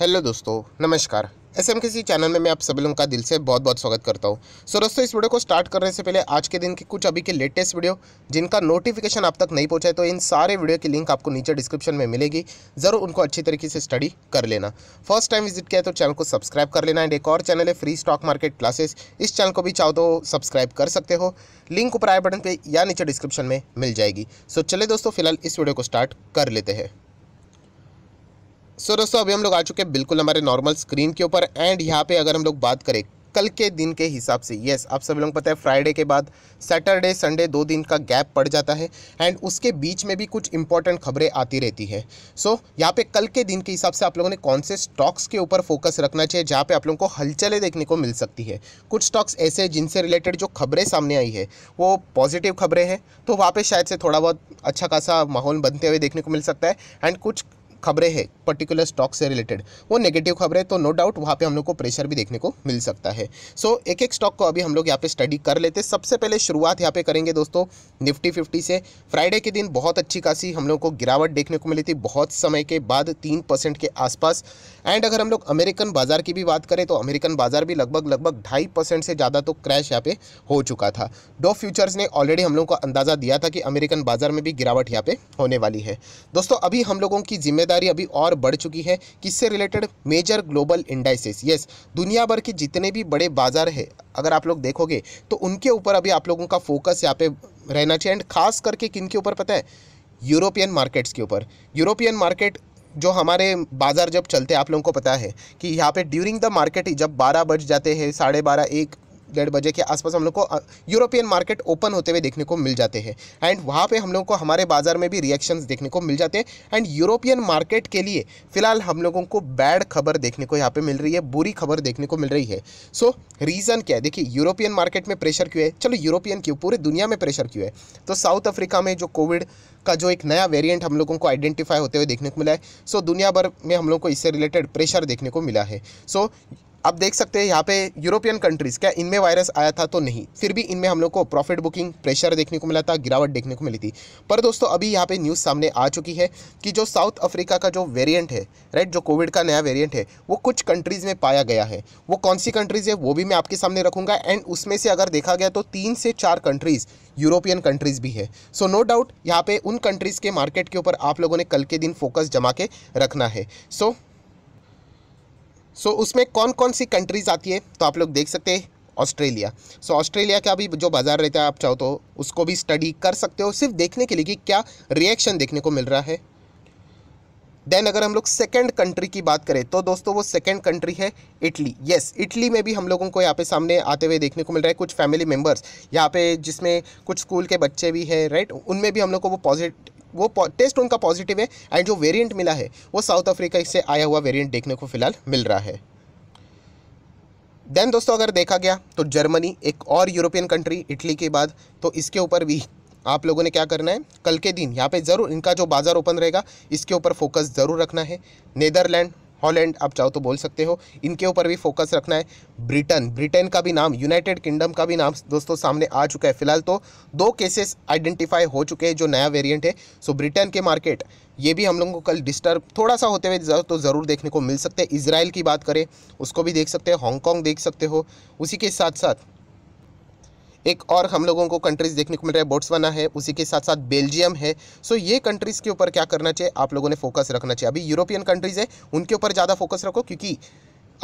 hello दोस्तों नमस्कार S M C channel में मैं आप सभी लोगों का दिल से बहुत बहुत स्वागत करता हूँ सो दोस्तों इस वीडियो को स्टार्ट करने से पहले आज के दिन के कुछ अभी के लेटेस्ट वीडियो जिनका नोटिफिकेशन आप तक नहीं पहुँचा है तो इन सारे वीडियो की लिंक आपको नीचे डिस्क्रिप्शन में मिलेगी ज़रूर उनको अच्छी तरीके से स्टडी कर लेना फर्स्ट टाइम विजिट किया तो चैनल को सब्सक्राइब कर लेना एंड एक और चैनल है फ्री स्टॉक मार्केट क्लासेस इस चैनल को भी चाहो तो सब्सक्राइब कर सकते हो लिंक ऊपर आए बटन पर या नीचे डिस्क्रिप्शन में मिल जाएगी सो चले दोस्तों फिलहाल इस वीडियो को स्टार्ट कर लेते हैं सो so, दोस्तों अभी हम लोग आ चुके हैं बिल्कुल हमारे नॉर्मल स्क्रीन के ऊपर एंड यहाँ पे अगर हम लोग बात करें कल के दिन के हिसाब से यस आप सभी लोग पता है फ्राइडे के बाद सैटरडे संडे दो दिन का गैप पड़ जाता है एंड उसके बीच में भी कुछ इंपॉर्टेंट खबरें आती रहती हैं सो so, यहाँ पे कल के दिन के हिसाब से आप लोगों ने कौन से स्टॉक्स के ऊपर फोकस रखना चाहिए जहाँ पे आप लोगों को हलचलें देखने को मिल सकती है कुछ स्टॉक्स ऐसे जिनसे रिलेटेड जो खबरें सामने आई है वो पॉजिटिव खबरें हैं तो वहाँ पर शायद से थोड़ा बहुत अच्छा खासा माहौल बनते हुए देखने को मिल सकता है एंड कुछ खबरें हैं पर्टिकुलर स्टॉक से रिलेटेड वो नेगेटिव खबरें तो नो डाउट वहाँ पे हम लोग को प्रेशर भी देखने को मिल सकता है सो so, एक एक स्टॉक को अभी हम लोग यहाँ पे स्टडी कर लेते हैं सबसे पहले शुरुआत यहाँ पे करेंगे दोस्तों निफ्टी फिफ्टी से फ्राइडे के दिन बहुत अच्छी खासी हम लोग को गिरावट देखने को मिली थी बहुत समय के बाद तीन परसेंट के आसपास एंड अगर हम लोग अमेरिकन बाजार की भी बात करें तो अमेरिकन बाजार भी लगभग लगभग ढाई परसेंट से ज़्यादा तो क्रैश यहाँ पे हो चुका था डो फ्यूचर्स ने ऑलरेडी हम लोग को अंदाज़ा दिया था कि अमेरिकन बाजार में भी गिरावट यहाँ पे होने वाली है दोस्तों अभी हम लोगों की जिम्मेदारी खरीदारी अभी और बढ़ चुकी है किससे related major global indices yes दुनिया भर के जितने भी बड़े बाजार है अगर आप लोग देखोगे तो उनके ऊपर अभी आप लोगों का फोकस यहाँ पे रहना चाहिए एंड खास करके किन के ऊपर पता है यूरोपियन मार्केट्स के ऊपर यूरोपियन मार्केट जो हमारे बाज़ार जब चलते हैं आप लोगों को पता है कि यहाँ पे ड्यूरिंग द मार्केट ही जब 12 बज जाते हैं साढ़े बारह एक डेढ़ बजे के आसपास हम लोग को यूरोपियन मार्केट ओपन होते हुए देखने को मिल जाते हैं एंड वहाँ पे हम लोगों को हमारे बाज़ार में भी रिएक्शंस देखने को मिल जाते हैं एंड यूरोपियन मार्केट के लिए फिलहाल हम लोगों को बैड खबर देखने को यहाँ पे मिल रही है बुरी खबर देखने को मिल रही है सो so, रीज़न क्या है देखिए यूरोपियन मार्केट में प्रेशर क्यों है चलो यूरोपियन क्यों पूरी दुनिया में प्रेशर क्यों है तो साउथ अफ्रीका में जो कोविड का जो एक नया वेरिएंट हम लोगों को आइडेंटिफाई होते हुए देखने को मिला है सो so, दुनिया भर में हम लोग को इससे रिलेटेड प्रेशर देखने को मिला है सो so, आप देख सकते हैं यहाँ पे यूरोपियन कंट्रीज़ क्या इनमें वायरस आया था तो नहीं फिर भी इनमें हम लोग को प्रॉफिट बुकिंग प्रेशर देखने को मिला था गिरावट देखने को मिली थी पर दोस्तों अभी यहाँ पे न्यूज़ सामने आ चुकी है कि जो साउथ अफ्रीका का जो वेरियंट है राइट जो कोविड का नया वेरियंट है वो कुछ कंट्रीज़ में पाया गया है वो कौन सी कंट्रीज़ है वो भी मैं आपके सामने रखूँगा एंड उसमें से अगर देखा गया तो तीन से चार कंट्रीज़ यूरोपियन कंट्रीज़ भी है सो नो डाउट यहाँ पे उन कंट्रीज़ के मार्केट के ऊपर आप लोगों ने कल के दिन फोकस जमा के रखना है सो so, सो so, उसमें कौन कौन सी कंट्रीज़ आती है तो आप लोग देख सकते हैं ऑस्ट्रेलिया सो so, ऑस्ट्रेलिया का भी जो बाज़ार रहता है आप चाहो तो उसको भी स्टडी कर सकते हो सिर्फ देखने के लिए कि क्या रिएक्शन देखने को मिल रहा है देन अगर हम लोग सेकेंड कंट्री की बात करें तो दोस्तों वो सेकेंड कंट्री है इटली यस yes, इटली में भी हम लोगों को यहाँ पे सामने आते हुए देखने को मिल रहा है कुछ फैमिली मेम्बर्स यहाँ पे जिसमें कुछ स्कूल के बच्चे भी हैं राइट उनमें भी हम लोग को वो पॉजिटिव वो टेस्ट उनका पॉजिटिव है एंड जो वेरिएंट मिला है वो साउथ अफ्रीका से आया हुआ वेरिएंट देखने को फिलहाल मिल रहा है देन दोस्तों अगर देखा गया तो जर्मनी एक और यूरोपियन कंट्री इटली के बाद तो इसके ऊपर भी आप लोगों ने क्या करना है कल के दिन यहाँ पे ज़रूर इनका जो बाज़ार ओपन रहेगा इसके ऊपर फोकस ज़रूर रखना है नेदरलैंड हॉलैंड आप चाहो तो बोल सकते हो इनके ऊपर भी फोकस रखना है ब्रिटेन ब्रिटेन का भी नाम यूनाइटेड किंगडम का भी नाम दोस्तों सामने आ चुका है फिलहाल तो दो केसेस आइडेंटिफाई हो चुके हैं जो नया वेरिएंट है सो ब्रिटेन के मार्केट ये भी हम लोगों को कल डिस्टर्ब थोड़ा सा होते हुए तो ज़रूर देखने को मिल सकते हैं इसराइल की बात करें उसको भी देख सकते हैं हॉन्गकॉन्ग देख सकते हो उसी के साथ साथ एक और हम लोगों को कंट्रीज़ देखने को मिल रहा है बोट्सवाना है उसी के साथ साथ बेल्जियम है सो ये कंट्रीज़ के ऊपर क्या करना चाहिए आप लोगों ने फोकस रखना चाहिए अभी यूरोपियन कंट्रीज़ है उनके ऊपर ज़्यादा फोकस रखो क्योंकि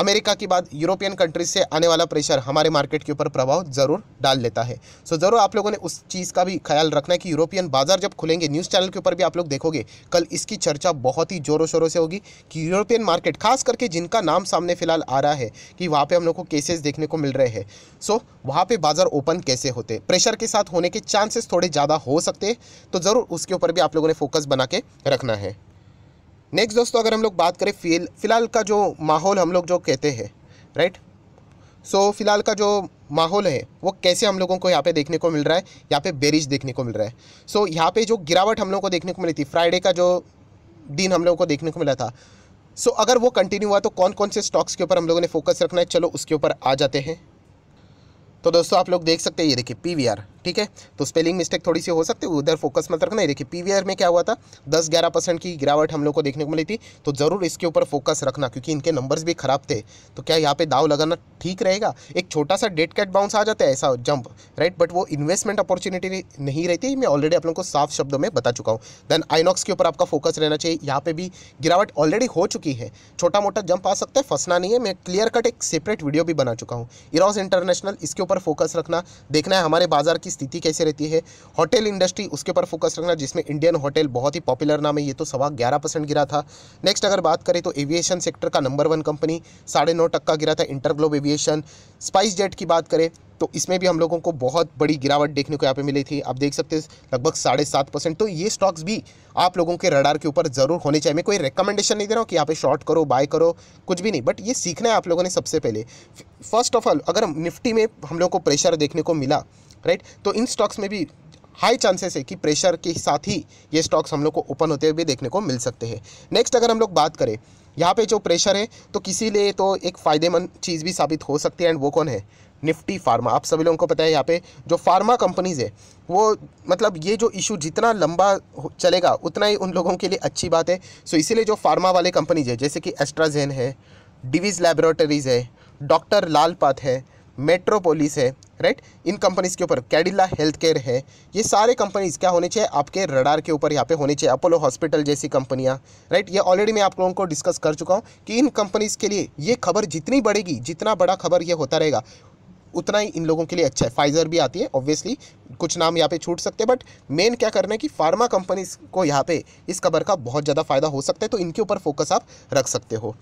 अमेरिका के बाद यूरोपियन कंट्रीज से आने वाला प्रेशर हमारे मार्केट के ऊपर प्रभाव ज़रूर डाल लेता है सो so, ज़रूर आप लोगों ने उस चीज़ का भी ख्याल रखना है कि यूरोपियन बाजार जब खुलेंगे न्यूज़ चैनल के ऊपर भी आप लोग देखोगे कल इसकी चर्चा बहुत ही ज़ोरों शोरों से होगी कि यूरोपियन मार्केट खास करके जिनका नाम सामने फिलहाल आ रहा है कि वहाँ पर हम लोग को केसेज देखने को मिल रहे हैं सो so, वहाँ पर बाज़ार ओपन कैसे होते प्रेशर के साथ होने के चांसेस थोड़े ज़्यादा हो सकते तो ज़रूर उसके ऊपर भी आप लोगों ने फोकस बना के रखना है नेक्स्ट दोस्तों अगर हम लोग बात करें फील फ़िलहाल का जो माहौल हम लोग जो कहते हैं राइट सो फ़िलहाल का जो माहौल है वो कैसे हम लोगों को यहाँ पे देखने को मिल रहा है यहाँ पे बेरिज देखने को मिल रहा है सो so, यहाँ पे जो गिरावट हम लोगों को देखने को मिली थी फ्राइडे का जो दिन हम लोगों को देखने को मिला था सो so, अगर वो कंटिन्यू हुआ तो कौन कौन से स्टॉक्स के ऊपर हम लोगों ने फोकस रखना है चलो उसके ऊपर आ जाते हैं तो दोस्तों आप लोग देख सकते हैं ये देखिए पी वी आर ठीक है तो स्पेलिंग मिस्टेक थोड़ी सी हो सकती है उधर फोकस मत रखना देखिए पीवीआर में क्या हुआ था दस ग्यारह परसेंट की गिरावट हम लोग को देखने को मिली थी तो ज़रूर इसके ऊपर फोकस रखना क्योंकि इनके नंबर्स भी खराब थे तो क्या यहाँ पे दाव लगाना ठीक रहेगा एक छोटा सा डेट कैट बाउंस आ जाता है ऐसा जंप राइट बट वो इन्वेस्टमेंट अपॉर्चुनिटी नहीं रहती मैं ऑलरेडी आप लोग को साफ शब्दों में बता चुका हूँ देन आइनॉक्स के ऊपर आपका फोकस रहना चाहिए यहाँ पे भी गिरावट ऑलरेडी हो चुकी है छोटा मोटा जंप आ सकता है फंसना नहीं है मैं क्लियर कट एक सेपरेट वीडियो भी बना चुका हूँ इरास इंटरनेशनल इसके ऊपर फोकस रखना देखना है हमारे बाजार की स्थिति कैसे रहती है होटल इंडस्ट्री उसके ऊपर फोकस रखना जिसमें इंडियन होटल बहुत ही पॉपुलर नाम है ये तो सवा ग्यारह परसेंट गिरा था नेक्स्ट अगर बात करें तो एविएशन सेक्टर का नंबर वन कंपनी साढ़े नौ टक्का गिरा था इंटरग्लोब एविएशन स्पाइस जेट की बात करें तो इसमें भी हम लोगों को बहुत बड़ी गिरावट देखने को यहाँ पे मिली थी आप देख सकते हैं लगभग साढ़े सात परसेंट तो ये स्टॉक्स भी आप लोगों के रडार के ऊपर ज़रूर होने चाहिए मैं कोई रिकमेंडेशन नहीं दे रहा हूँ कि यहाँ पे शॉर्ट करो बाय करो कुछ भी नहीं बट ये सीखना है आप लोगों ने सबसे पहले फर्स्ट ऑफ ऑल अगर निफ्टी में हम लोग को प्रेशर देखने को मिला राइट तो इन स्टॉक्स में भी हाई चांसेस है कि प्रेशर के साथ ही ये स्टॉक्स हम लोग को ओपन होते हुए भी देखने को मिल सकते हैं नेक्स्ट अगर हम लोग बात करें यहाँ पे जो प्रेशर है तो किसी लिए तो एक फ़ायदेमंद चीज़ भी साबित हो सकती है एंड वो कौन है निफ्टी फार्मा आप सभी लोगों को पता है यहाँ पे जो फार्मा कंपनीज़ है वो मतलब ये जो इशू जितना लंबा चलेगा उतना ही उन लोगों के लिए अच्छी बात है सो इसीलिए जो फार्मा वाले कंपनीज है जैसे कि एस्ट्राजेन है डिवीज़ लेबोरेटरीज़ है डॉक्टर लाल पाथ है मेट्रोपोलिस है राइट इन कंपनीज़ के ऊपर कैडिला हेल्थ केयर है ये सारे कंपनीज़ क्या होने चाहिए आपके रडार के ऊपर यहाँ पे होने चाहिए अपोलो हॉस्पिटल जैसी कंपनियाँ राइट ये ऑलरेडी मैं आप लोगों को डिस्कस कर चुका हूँ कि इन कंपनीज़ के लिए ये खबर जितनी बढ़ेगी जितना बड़ा खबर ये होता रहेगा उतना ही इन लोगों के लिए अच्छा है फाइजर भी आती है ऑब्वियसली कुछ नाम यहाँ पे छूट सकते हैं बट मेन क्या करना है कि फार्मा कंपनीज को यहाँ पे इस खबर का बहुत ज़्यादा फायदा हो सकता है तो इनके ऊपर फोकस आप रख सकते हो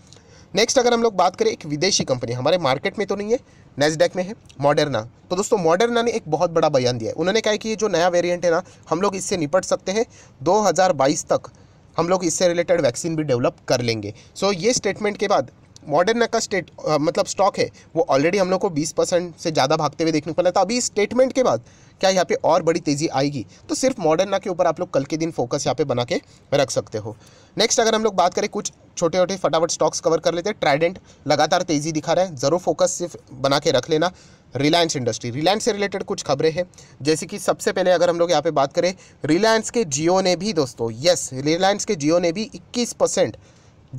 नेक्स्ट अगर हम लोग बात करें एक विदेशी कंपनी हमारे मार्केट में तो नहीं है नेस्डेक में है मॉडर्ना तो दोस्तों मॉडर्ना ने एक बहुत बड़ा बयान दिया है उन्होंने कहा कि ये जो नया वेरिएंट है ना हम लोग इससे निपट सकते हैं 2022 तक हम लोग इससे रिलेटेड वैक्सीन भी डेवलप कर लेंगे सो so, ये स्टेटमेंट के बाद मॉडर्ना का स्टेट मतलब स्टॉक है वो ऑलरेडी हम लोग को 20 परसेंट से ज़्यादा भागते हुए देखने को मिला था अभी स्टेटमेंट के बाद क्या यहाँ पे और बड़ी तेज़ी आएगी तो सिर्फ मॉडर्ना के ऊपर आप लोग कल के दिन फोकस यहाँ पे बना के रख सकते हो नेक्स्ट अगर हम लोग बात करें कुछ छोटे छोटे फटाफट स्टॉक्स कवर कर लेते हैं ट्राइडेंट लगातार तेज़ी दिखा रहा है ज़रूर फोकस सिर्फ बना के रख लेना रिलायंस इंडस्ट्री रिलायंस से रिलेटेड कुछ खबरें हैं जैसे कि सबसे पहले अगर हम लोग यहाँ पे बात करें रिलायंस के जियो ने भी दोस्तों यस रिलायंस के जियो ने भी 21 परसेंट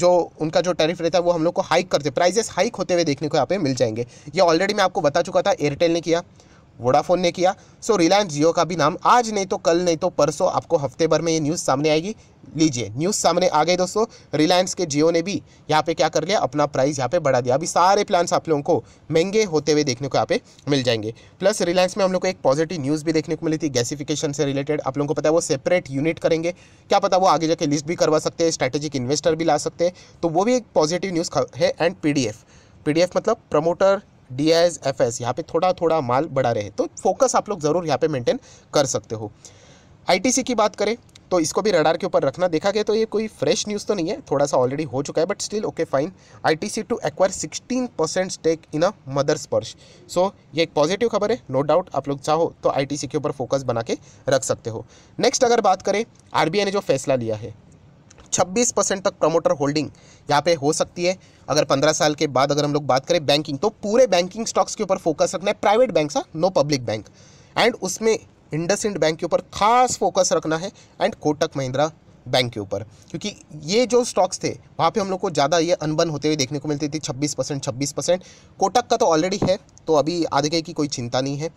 जो उनका जो टैरिफ रहता है वो हम लोग को हाइक करते प्राइजेस हाइक होते हुए देखने को यहाँ पे मिल जाएंगे ये ऑलरेडी मैं आपको बता चुका था एयरटेल ने किया वोडाफोन ने किया सो रिलायंस जियो का भी नाम आज नहीं तो कल नहीं तो परसों आपको हफ्ते भर में ये न्यूज़ सामने आएगी लीजिए न्यूज़ सामने आ गई दोस्तों रिलायंस के जियो ने भी यहाँ पे क्या कर लिया अपना प्राइस यहाँ पे बढ़ा दिया अभी सारे प्लान्स आप लोगों को महंगे होते हुए देखने को यहाँ पे मिल जाएंगे प्लस रिलायंस में हम लोग को एक पॉजिटिव न्यूज़ भी देखने को मिली थी गैसिफिकेशन से रिलेटेड आप लोगों को पता है वो सेपरेट यूनिट करेंगे क्या पता वो आगे जाके लिस्ट भी करवा सकते हैं स्ट्रैटेजिक इन्वेस्टर भी ला सकते हैं तो वो भी एक पॉजिटिव न्यूज़ है एंड पी पीडीएफ मतलब promoter D S F S यहाँ पर थोड़ा थोड़ा माल बढ़ा रहे तो फोकस आप लोग ज़रूर यहाँ पर मेंटेन कर सकते हो आईटीसी की बात करें तो इसको भी रडार के ऊपर रखना देखा गया तो ये कोई फ्रेश न्यूज़ तो नहीं है थोड़ा सा ऑलरेडी हो चुका है but still okay fine ITC to acquire 16 percent stake in a mother Sparsh so ये एक पॉजिटिव खबर है नो डाउट आप लोग चाहो तो आईटीसी के ऊपर फोकस बना के रख सकते हो नेक्स्ट अगर बात करें आई ने जो फैसला लिया है छब्बीस परसेंट तक प्रमोटर होल्डिंग यहाँ पे हो सकती है अगर पंद्रह साल के बाद अगर हम लोग बात करें बैंकिंग तो पूरे बैंकिंग स्टॉक्स के ऊपर फोकस रखना है प्राइवेट बैंक सा नो पब्लिक बैंक एंड उसमें इंडस इंड बैंक के ऊपर खास फोकस रखना है एंड कोटक महिंद्रा बैंक के ऊपर क्योंकि ये जो स्टॉक्स थे वहाँ पे हम लोग को ज़्यादा ये अनबन होते हुए देखने को मिलती थी 26 परसेंट छब्बीस परसेंट कोटक का तो ऑलरेडी है तो अभी आधे की कोई चिंता नहीं है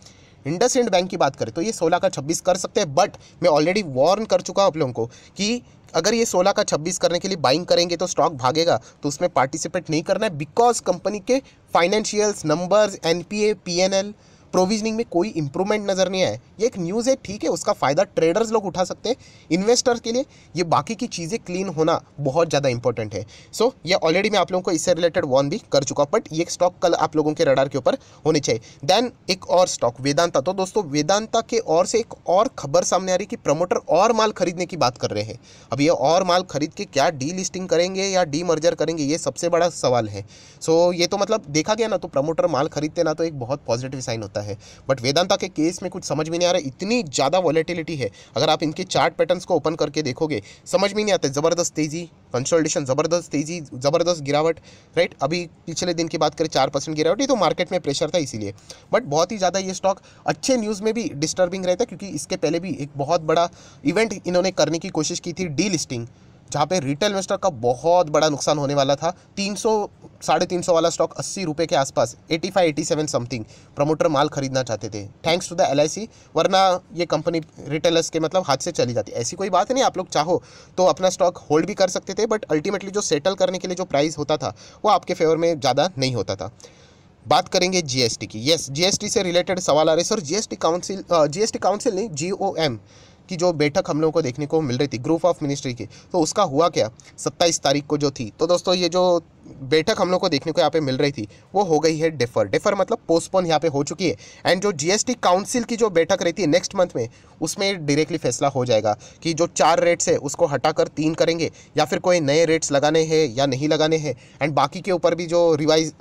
इंडस इंड बैंक की बात करें तो ये सोलह का छब्बीस कर सकते हैं बट मैं ऑलरेडी वार्न कर चुका हूँ आप लोगों को कि अगर ये सोलह का छब्बीस करने के लिए बाइंग करेंगे तो स्टॉक भागेगा तो उसमें पार्टिसिपेट नहीं करना है बिकॉज कंपनी के financials numbers N P provisioning में कोई इंप्रूवमेंट नज़र नहीं आया ये एक न्यूज़ है ठीक है उसका फ़ायदा ट्रेडर्स लोग उठा सकते हैं इन्वेस्टर्स के लिए ये बाकी की चीज़ें क्लीन होना बहुत ज़्यादा इंपॉर्टेंट है सो so, ये ऑलरेडी मैं आप लोगों को इससे रिलेटेड वॉर्न भी कर चुका बट ये स्टॉक कल आप लोगों के रडार के ऊपर होने चाहिए देन एक और स्टॉक वेदांता तो दोस्तों वेदांता के और से एक और खबर सामने आ रही कि प्रमोटर और माल खरीदने की बात कर रहे हैं अब ये और माल खरीद के क्या डी लिस्टिंग करेंगे या डी मर्जर करेंगे ये सबसे बड़ा सवाल है सो so, ये तो मतलब देखा गया ना तो प्रमोटर माल खरीदते ना तो एक बहुत पॉजिटिव साइन होता है है बट वेदांता के केस में कुछ समझ में नहीं आ रहा इतनी ज़्यादा वॉलेटिलिटी है अगर आप इनके चार्ट पैटर्न्स को ओपन करके देखोगे समझ में नहीं आता ज़बरदस्त तेज़ी कंसोल्टेशन ज़बरदस्त तेज़ी ज़बरदस्त गिरावट राइट अभी पिछले दिन की बात करें चार परसेंट गिरावट ये तो मार्केट में प्रेशर था इसीलिए बट बहुत ही ज़्यादा ये स्टॉक अच्छे न्यूज़ में भी डिस्टर्बिंग रहता क्योंकि इसके पहले भी एक बहुत बड़ा इवेंट इन्होंने करने की कोशिश की थी डी लिस्टिंग जहाँ पे रिटेल इन्वेस्टर का बहुत बड़ा नुकसान होने वाला था तीन सौ साढ़े तीन सौ वाला स्टॉक अस्सी रुपये के आसपास eighty five eighty seven something promoter माल खरीदना चाहते थे थैंक्स टू द एल वरना ये कंपनी रिटेलर्स के मतलब हाथ से चली जाती ऐसी कोई बात नहीं आप लोग चाहो तो अपना स्टॉक होल्ड भी कर सकते थे बट अल्टीमेटली जो सेटल करने के लिए जो प्राइस होता था वो आपके फेवर में ज़्यादा नहीं होता था बात करेंगे जीएसटी की यस जीएसटी से रिलेटेड सवाल आ रहे sir GST council GST council नहीं जीओएम की जो बैठक हम लोगों को देखने को मिल रही थी ग्रुप ऑफ मिनिस्ट्री की तो उसका हुआ क्या सत्ताईस तारीख को जो थी तो दोस्तों ये जो बैठक हम लोग को देखने को यहाँ पे मिल रही थी वो हो गई है डेफर डेफर मतलब पोस्टपोन यहाँ पे हो चुकी है एंड जो जीएसटी काउंसिल की जो बैठक रहती है नेक्स्ट मंथ में उसमें डायरेक्टली फैसला हो जाएगा कि जो चार रेट्स है उसको हटाकर तीन करेंगे या फिर कोई नए रेट्स लगाने हैं या नहीं लगाने हैं एंड बाकी के ऊपर भी जो रिवाइज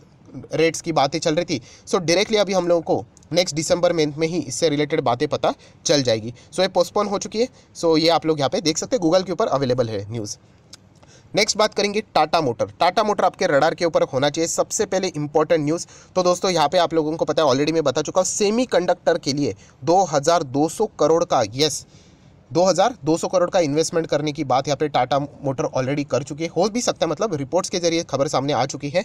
रेट्स की बातें चल रही थी सो so, डायरेक्टली अभी हम लोगों को नेक्स्ट दिसंबर मंथ में ही इससे रिलेटेड बातें पता चल जाएगी सो ये पोस्टपोन हो चुकी है सो ये आप लोग यहाँ पे देख सकते हैं गूगल के ऊपर अवेलेबल है न्यूज़ नेक्स्ट बात करेंगे टाटा मोटर टाटा मोटर आपके रडार के ऊपर होना चाहिए सबसे पहले इंपॉर्टेंट न्यूज़ तो दोस्तों यहाँ पे आप लोगों को पता है ऑलरेडी मैं बता चुका हूँ सेमीकंडक्टर के लिए 2200 करोड़ का यस 2,200 करोड़ का इन्वेस्टमेंट करने की बात यहाँ पे टाटा मोटर ऑलरेडी कर चुकी है हो भी सकता है मतलब रिपोर्ट्स के जरिए खबर सामने आ चुकी है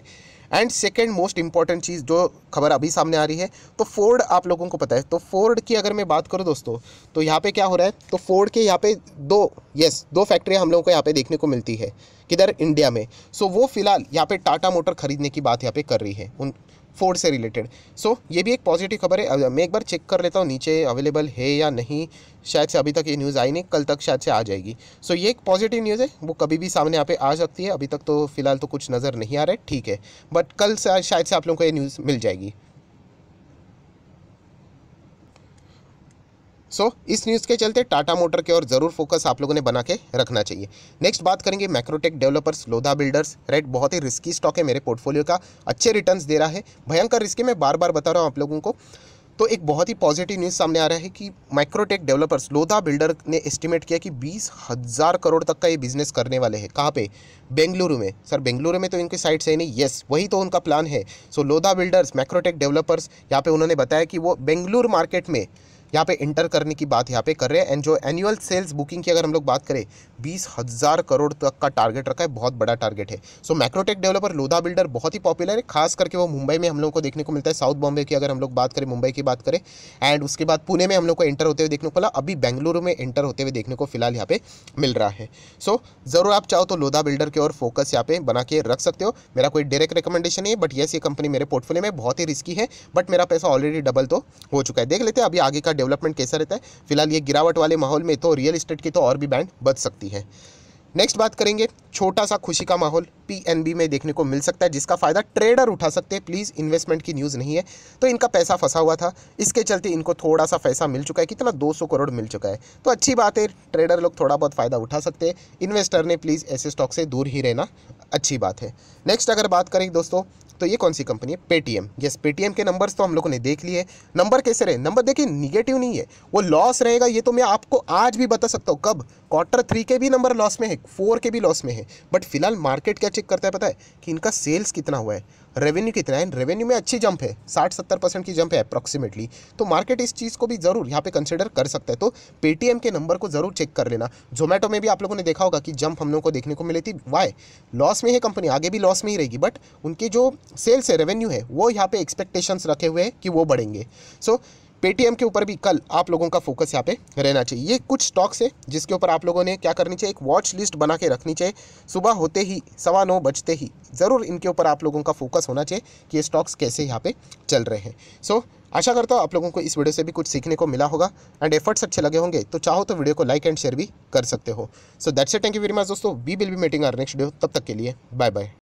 एंड सेकेंड मोस्ट इंपॉर्टेंट चीज़ जो खबर अभी सामने आ रही है तो फोर्ड आप लोगों को पता है तो फोर्ड की अगर मैं बात करूँ दोस्तों तो यहाँ पे क्या हो रहा है तो फोर्ड के यहाँ पे दो यस दो फैक्ट्रियाँ हम लोगों को यहाँ पे देखने को मिलती है किधर इंडिया में सो so, वो फिलहाल यहाँ पे टाटा मोटर खरीदने की बात यहाँ पे कर रही है उन फोर्ड से रिलेटेड सो so, ये भी एक पॉजिटिव खबर है मैं एक बार चेक कर लेता हूँ नीचे अवेलेबल है या नहीं शायद से अभी तक ये न्यूज़ आई नहीं कल तक शायद से आ जाएगी सो so, ये एक पॉजिटिव न्यूज़ है वो कभी भी सामने यहाँ पे आ सकती है अभी तक तो फिलहाल तो कुछ नज़र नहीं आ रहा है ठीक है बट कल शायद से आप लोगों को ये न्यूज़ मिल जाएगी सो so, इस न्यूज़ के चलते टाटा मोटर के और ज़रूर फोकस आप लोगों ने बना के रखना चाहिए नेक्स्ट बात करेंगे Macrotech developers Lodha builders right बहुत ही रिस्की स्टॉक है मेरे पोर्टफोलियो का अच्छे रिटर्न्स दे रहा है भयंकर रिस्की मैं बार बार बता रहा हूँ आप लोगों को तो एक बहुत ही पॉजिटिव न्यूज़ सामने आ रहा है कि माइक्रोटेक डेवलपर्स लोधा बिल्डर ने एस्टिमेट किया कि बीस हज़ार करोड़ तक का ये बिजनेस करने वाले हैं कहाँ पे बेंगलुरु में सर बेंगलुरु में तो इनके साइट है नहीं येस वही तो उनका प्लान है so Lodha builders Microtech developers यहाँ पे उन्होंने बताया कि वो बेंगलुरु मार्केट में यहाँ पे इंटर करने की बात यहाँ पे कर रहे हैं एंड जो एनुअल सेल्स बुकिंग की अगर हम लोग बात करें बीस हज़ार करोड़ तक का टारगेट रखा है बहुत बड़ा टारगेट है so Macrotech developer Lodha builder बहुत ही पॉपुलर है खास करके वो मुंबई में हम लोग को देखने को मिलता है साउथ बॉम्बे की अगर हम लोग बात करें मुंबई की बात करें एंड उसके बाद पुणे में हम लोग को एंटर होते हुए देखने को मिला अभी बेंगलुरु में एंटर होते हुए देखने को फिलहाल यहाँ पे मिल रहा है सो ज़रूर आप चाहो तो लोधा बिल्डर की ओर फोकस यहाँ पे बना के रख सकते हो मेरा कोई डायरेक्ट रिकमेंडेशन नहीं है बट येस ये कंपनी मेरे पोर्टफोलियो में बहुत ही रिस्की है बट मेरा पैसा ऑलरेडी डबल तो हो चुका है देख लेते हैं अभी आगे का डेवलपमेंट कैसा रहता है फिलहाल ये गिरावट वाले माहौल में तो रियल इस्टेट की तो और भी बैंड बच सकती है नेक्स्ट बात करेंगे छोटा सा खुशी का माहौल पीएनबी में देखने को मिल सकता है जिसका फ़ायदा ट्रेडर उठा सकते हैं प्लीज़ इन्वेस्टमेंट की न्यूज़ नहीं है तो इनका पैसा फंसा हुआ था इसके चलते इनको थोड़ा सा पैसा मिल चुका है कितना मतलब 200 करोड़ मिल चुका है तो अच्छी बात है ट्रेडर लोग थोड़ा बहुत फ़ायदा उठा सकते हैं इन्वेस्टर ने प्लीज़ ऐसे स्टॉक से दूर ही रहना अच्छी बात है नेक्स्ट अगर बात करें दोस्तों तो ये कौन सी कंपनी है पेटीएम यस पेटीएम के नंबर्स तो हम लोगों ने देख लिए नंबर कैसे रहे नंबर देखिए निगेटिव नहीं है वो लॉस रहेगा ये तो मैं आपको आज भी बता सकता हूँ कब क्वार्टर थ्री के भी नंबर लॉस में है फोर के भी लॉस में है बट फिलहाल मार्केट क्या चेक करता है पता है कि इनका सेल्स कितना हुआ है रेवेन्यू कितना है रेवेन्यू में अच्छी जंप है साठ सत्तर परसेंट की जंप है अप्रॉक्सीमेटली तो मार्केट इस चीज़ को भी ज़रूर यहाँ पे कंसिडर कर सकता है तो पेटीएम के नंबर को ज़रूर चेक कर लेना जोमेटो में भी आप लोगों ने देखा होगा कि जंप हम लोग को देखने को मिली थी वाई लॉस में है कंपनी आगे भी लॉस में ही रहेगी बट उनकी जो सेल्स है रेवेन्यू है वो यहाँ पर एक्सपेक्टेशंस रखे हुए हैं कि वो बढ़ेंगे सो so, पेटीएम के ऊपर भी कल आप लोगों का फोकस यहाँ पे रहना चाहिए ये कुछ स्टॉक्स है जिसके ऊपर आप लोगों ने क्या करनी चाहिए एक वॉच लिस्ट बना के रखनी चाहिए सुबह होते ही सवा नौ बजते ही ज़रूर इनके ऊपर आप लोगों का फोकस होना चाहिए कि ये स्टॉक्स कैसे यहाँ पे चल रहे हैं सो so, आशा करता हूँ आप लोगों को इस वीडियो से भी कुछ सीखने को मिला होगा एंड एफर्ट्स अच्छे लगे होंगे तो चाहो तो वीडियो को लाइक एंड शेयर भी कर सकते हो so that's a thank you very much दोस्तों we will be meeting our next video तब तक के लिए बाय बाय